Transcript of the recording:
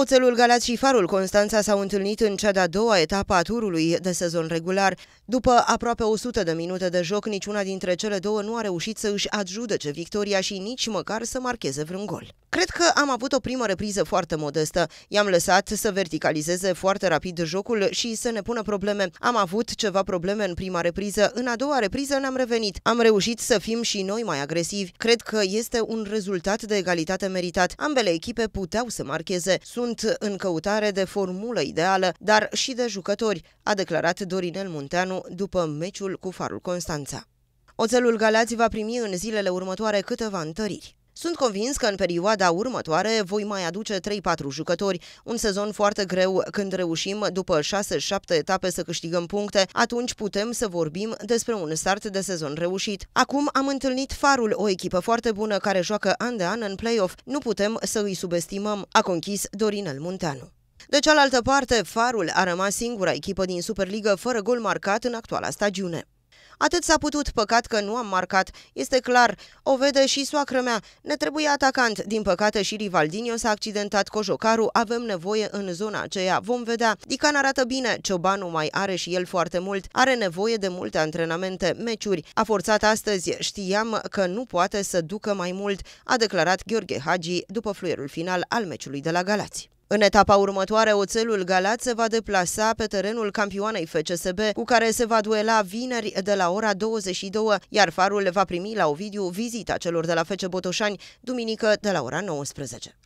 Oțelul Galați și Farul Constanța s-au întâlnit în cea de-a doua etapă a turului de sezon regular. După aproape 100 de minute de joc, niciuna dintre cele două nu a reușit să își adjudece victoria și nici măcar să marcheze vreun gol. Cred că am avut o primă repriză foarte modestă. I-am lăsat să verticalizeze foarte rapid jocul și să ne pună probleme. Am avut ceva probleme în prima repriză, în a doua repriză ne-am revenit. Am reușit să fim și noi mai agresivi. Cred că este un rezultat de egalitate meritat. Ambele echipe puteau să marcheze. Sunt în căutare de formulă ideală, dar și de jucători, a declarat Dorinel Munteanu după meciul cu Farul Constanța. Oțelul Galați va primi în zilele următoare câteva întăriri. Sunt convins că în perioada următoare voi mai aduce 3-4 jucători. Un sezon foarte greu când reușim după 6-7 etape să câștigăm puncte, atunci putem să vorbim despre un start de sezon reușit. Acum am întâlnit Farul, o echipă foarte bună care joacă an de an în play-off. Nu putem să îi subestimăm, a conchis Dorinel Munteanu. De cealaltă parte, Farul a rămas singura echipă din Superligă fără gol marcat în actuala stagiune. Atât s-a putut, păcat că nu am marcat. Este clar, o vede și soacră mea. Ne trebuie atacant. Din păcate și Rivaldinio s-a accidentat cu jocarul. Avem nevoie în zona aceea. Vom vedea. Dican arată bine. Ciobanu mai are și el foarte mult. Are nevoie de multe antrenamente, meciuri. A forțat astăzi. Știam că nu poate să ducă mai mult, a declarat Gheorghe Hagi după fluierul final al meciului de la Galați. În etapa următoare, Oțelul Galați se va deplasa pe terenul campioanei FCSB, cu care se va duela vineri de la ora 22, iar Farul va primi la Ovidiu vizita celor de la FC Botoșani, duminică de la ora 19.